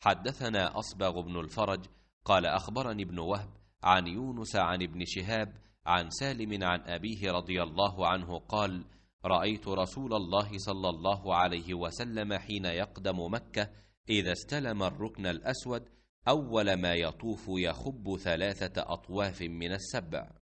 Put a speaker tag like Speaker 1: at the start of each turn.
Speaker 1: حدثنا أصبغ بن الفرج قال أخبرني ابن وهب عن يونس عن ابن شهاب عن سالم عن أبيه رضي الله عنه قال رأيت رسول الله صلى الله عليه وسلم حين يقدم مكة إذا استلم الركن الأسود أول ما يطوف يخب ثلاثة أطواف من السبع